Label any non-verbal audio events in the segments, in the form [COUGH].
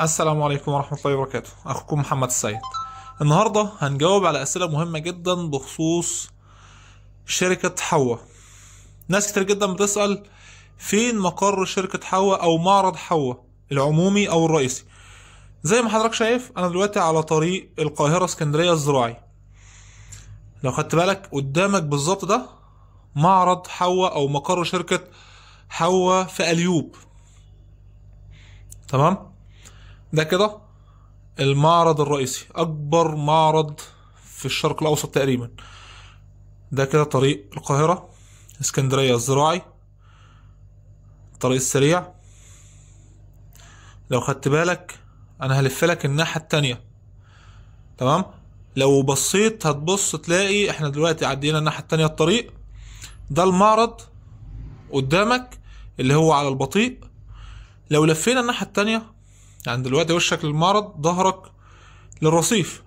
السلام عليكم ورحمة الله وبركاته أخوكم محمد السيد النهاردة هنجاوب على أسئلة مهمة جدا بخصوص شركة حوا ناس كتير جدا بتسأل فين مقر شركة حوا أو معرض حوا العمومي أو الرئيسي زي ما حضرتك شايف أنا دلوقتي على طريق القاهرة اسكندرية الزراعي لو خدت بالك قدامك بالظبط ده معرض حوا أو مقر شركة حوا في أليوب تمام ده كده المعرض الرئيسي اكبر معرض في الشرق الاوسط تقريبا ده كده طريق القاهرة اسكندرية الزراعي الطريق السريع لو خدت بالك انا هلف لك الناحية التانية تمام لو بصيت هتبص تلاقي احنا دلوقتي عدينا الناحية التانية الطريق ده المعرض قدامك اللي هو على البطيء لو لفينا الناحية التانية يعني دلوقتي وشك للمعرض ظهرك للرصيف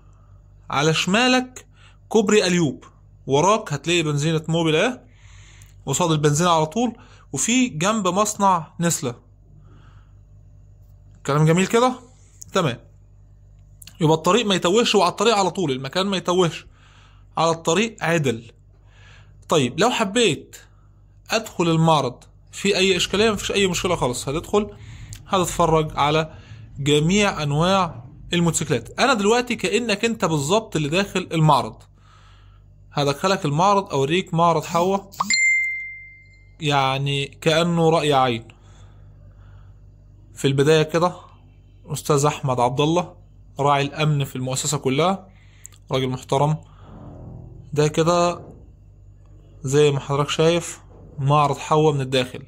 على شمالك كوبري اليوب وراك هتلاقي بنزينة موبيل اه قصاد البنزينة على طول وفي جنب مصنع نسلة كلام جميل كده تمام يبقى الطريق ما يتوهش وعلى الطريق على طول المكان ما يتوهش على الطريق عدل طيب لو حبيت ادخل المعرض في اي اشكاليه مفيش اي مشكله خالص هتدخل هتتفرج على جميع انواع الموتوسيكلات انا دلوقتي كانك انت بالظبط اللي داخل المعرض هدخلك المعرض اوريك معرض حوا يعني كانه راي عين في البدايه كده استاذ احمد عبد الله راعي الامن في المؤسسه كلها راجل محترم ده كده زي ما حضرتك شايف معرض حوا من الداخل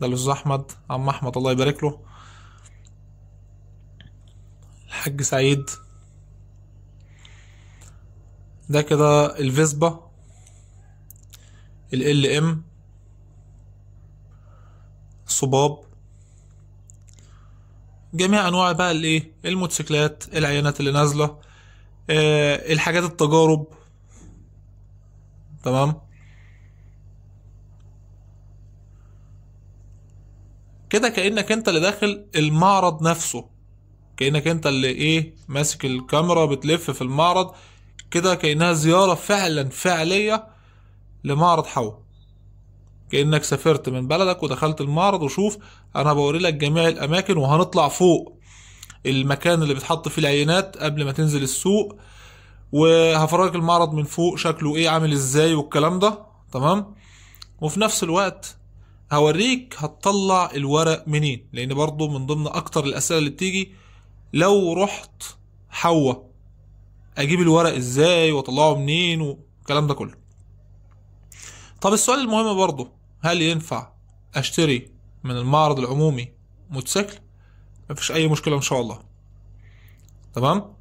ده الاستاذ احمد عم احمد الله يبارك له الحاج سعيد ده كده الفيسبا ال ام صباب جميع انواع بقى الايه الموتوسيكلات العينات اللي نازله آه الحاجات التجارب تمام كده كانك انت اللي داخل المعرض نفسه كانك انت اللي ايه ماسك الكاميرا بتلف في المعرض كده كانها زياره فعلا فعليه لمعرض حوا كانك سافرت من بلدك ودخلت المعرض وشوف انا بوري لك جميع الاماكن وهنطلع فوق المكان اللي بيتحط فيه العينات قبل ما تنزل السوق وهفرجك المعرض من فوق شكله ايه عامل ازاي والكلام ده تمام وفي نفس الوقت هوريك هتطلع الورق منين لان برضو من ضمن اكتر الاسئله اللي بتيجي لو رحت حوا اجيب الورق ازاي واطلعه منين والكلام ده كله طب السؤال المهم برضه هل ينفع اشتري من المعرض العمومي موتوسيكل مفيش اي مشكله ان شاء الله تمام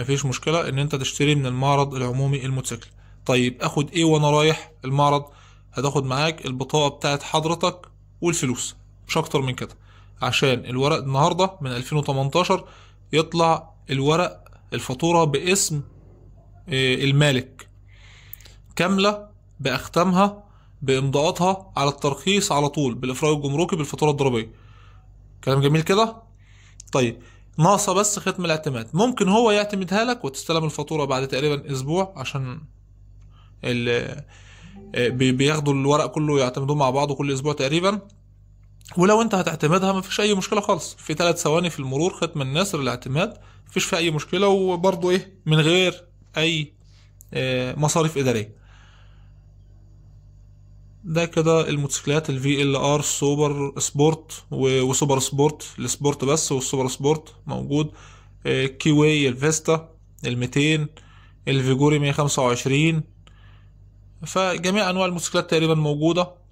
مفيش مشكله ان انت تشتري من المعرض العمومي الموتوسيكل طيب اخد ايه وانا رايح المعرض هتاخد معاك البطاقه بتاعه حضرتك والفلوس مش اكتر من كده عشان الورق النهارده من 2018 يطلع الورق الفاتوره باسم آه، المالك كامله باختامها بامضاءاتها على الترخيص على طول بالافراج الجمركي بالفاتوره الضريبيه كلام جميل كده طيب ناقصه بس ختم الاعتماد ممكن هو يعتمدها لك وتستلم الفاتوره بعد تقريبا اسبوع عشان ال آه، بياخدوا الورق كله يعتمدوه مع بعضه كل اسبوع تقريبا ولو انت هتعتمدها مفيش اي مشكله خالص في ثلاث ثواني في المرور ختم النسر الاعتماد مفيش فيه اي مشكله وبرضه ايه من غير اي آه، مصاريف اداريه ده كده الموتوسيكلات الفي ال ار سوبر سبورت وسوبر سبورت السبورت بس والسوبر سبورت موجود آه، كيوي الفيستا ال200 الفيجوري 125 فجميع انواع الموتوسيكلات تقريبا موجوده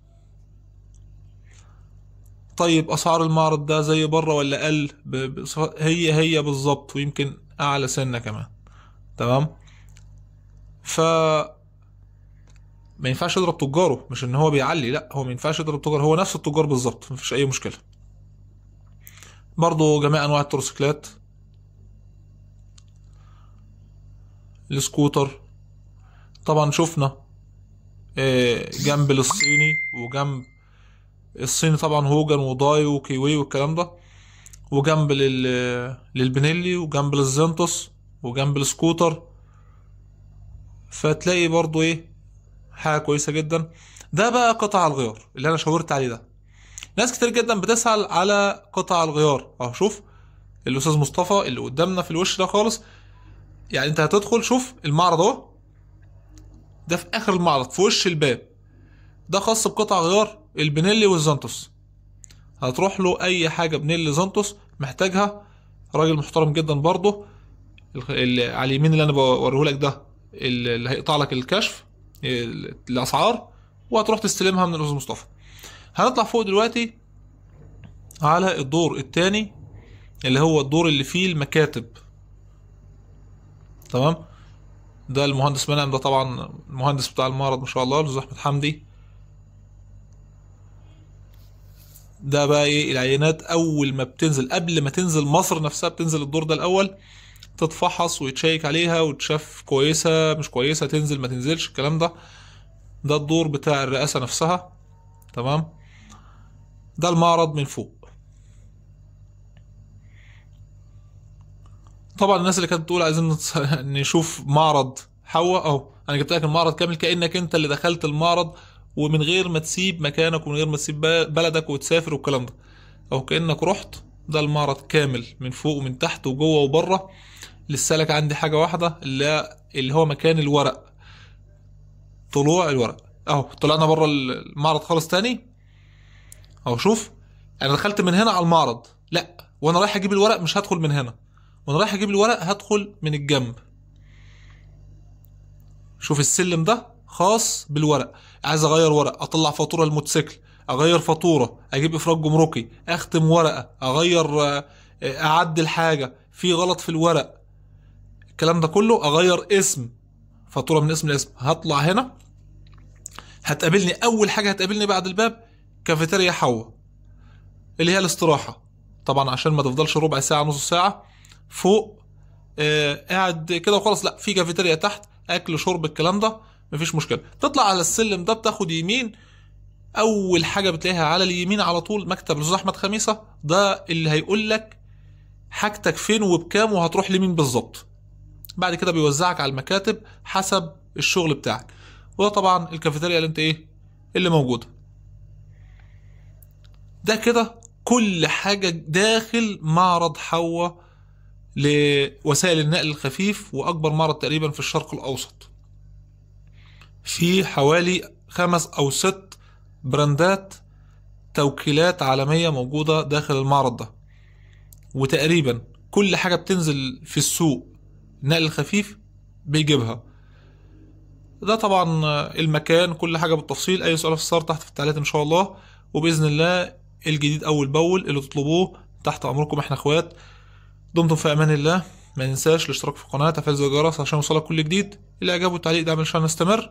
طيب اسعار المعرض ده زي بره ولا اقل هي هي بالظبط ويمكن اعلى سنه كمان تمام ف ما ينفعش يضرب تجاره مش ان هو بيعلي لا هو ما ينفعش يضرب تجار هو نفس التجار بالظبط مفيش اي مشكله برضو جميع انواع التروسيكلات السكوتر طبعا شفنا آه، جنب الصيني وجنب الصيني طبعا هوجن وداي وكيوي والكلام ده وجنب لل... للبنيلي وجنب للزنتوس وجنب السكوتر فتلاقي برضو ايه حاجة كويسة جدا ده بقى قطع الغيار اللي انا شاورت عليه ده ناس كتير جدا بتسأل على قطع الغيار اهو شوف الاستاذ مصطفى اللي قدامنا في الوش ده خالص يعني انت هتدخل شوف المعرض اهو ده في اخر المعرض في وش الباب ده خاص بقطع غيار البنيلي والزانتوس هتروح له اي حاجه بنيلي زانتوس محتاجها راجل محترم جدا برضه على اليمين اللي انا بوريهولك ده اللي هيقطع لك الكشف الاسعار وهتروح تستلمها من الاستاذ مصطفى هنطلع فوق دلوقتي على الدور الثاني اللي هو الدور اللي فيه المكاتب تمام ده المهندس منعم ده طبعا المهندس بتاع المعرض ما شاء الله الاستاذ احمد حمدي ده بقى ايه العينات اول ما بتنزل قبل ما تنزل مصر نفسها بتنزل الدور ده الاول تتفحص ويتشيك عليها وتشاف كويسه مش كويسه تنزل ما تنزلش الكلام ده ده الدور بتاع الرئاسه نفسها تمام ده المعرض من فوق طبعا الناس اللي كانت بتقول عايزين [LAUGHS] نشوف معرض حواء اهو انا جبت لك المعرض كامل كانك انت اللي دخلت المعرض ومن غير ما تسيب مكانك ومن غير ما تسيب بلدك وتسافر والكلام ده او كانك رحت ده المعرض كامل من فوق ومن تحت وجوه وبره لك عندي حاجه واحده اللي اللي هو مكان الورق طلوع الورق اهو طلعنا بره المعرض خالص تاني اهو شوف انا دخلت من هنا على المعرض لا وانا رايح اجيب الورق مش هدخل من هنا وانا رايح اجيب الورق هدخل من الجنب شوف السلم ده خاص بالورق عايز اغير ورق اطلع فاتوره الموتوسيكل اغير فاتوره اجيب افراج جمركي اختم ورقه اغير آه، اعدل حاجه في غلط في الورق الكلام ده كله اغير اسم فاتوره من اسم لاسم هطلع هنا هتقابلني اول حاجه هتقابلني بعد الباب كافيتيريا حوا اللي هي الاستراحه طبعا عشان ما تفضلش ربع ساعه نص ساعه فوق آه قاعد كده وخلاص لا في كافيتيريا تحت اكل شرب الكلام ده مفيش مشكله تطلع على السلم ده بتاخد يمين اول حاجه بتلاقيها على اليمين على طول مكتب الاستاذ احمد خميسه ده اللي هيقول لك حاجتك فين وبكام وهتروح لمين بالظبط بعد كده بيوزعك على المكاتب حسب الشغل بتاعك وده طبعا الكافيتيريا اللي انت ايه اللي موجوده ده كده كل حاجه داخل معرض حوا لوسائل النقل الخفيف واكبر معرض تقريبا في الشرق الاوسط في حوالي خمس أو ست براندات توكيلات عالمية موجودة داخل المعرض ده وتقريبا كل حاجة بتنزل في السوق نقل خفيف بيجيبها ده طبعا المكان كل حاجة بالتفصيل أي سؤال في تحت في التعليقات إن شاء الله وبإذن الله الجديد أول بأول اللي تطلبوه تحت أمركم إحنا إخوات دمتم في أمان الله ما ننساش الاشتراك في القناة تفعيل زر الجرس عشان يوصلك كل جديد الإعجاب والتعليق ده عشان نستمر